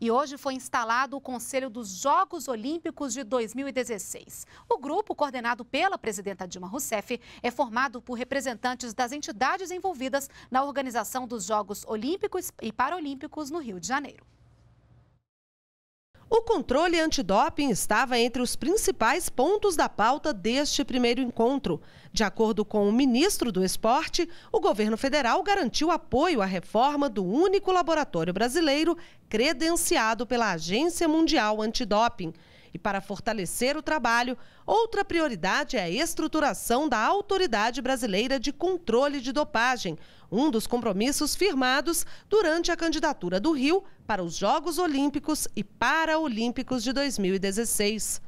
e hoje foi instalado o Conselho dos Jogos Olímpicos de 2016. O grupo, coordenado pela presidenta Dilma Rousseff, é formado por representantes das entidades envolvidas na organização dos Jogos Olímpicos e Paralímpicos no Rio de Janeiro. O controle antidoping estava entre os principais pontos da pauta deste primeiro encontro. De acordo com o ministro do Esporte, o governo federal garantiu apoio à reforma do único laboratório brasileiro credenciado pela Agência Mundial Antidoping. E para fortalecer o trabalho, outra prioridade é a estruturação da Autoridade Brasileira de Controle de Dopagem, um dos compromissos firmados durante a candidatura do Rio para os Jogos Olímpicos e Paralímpicos de 2016.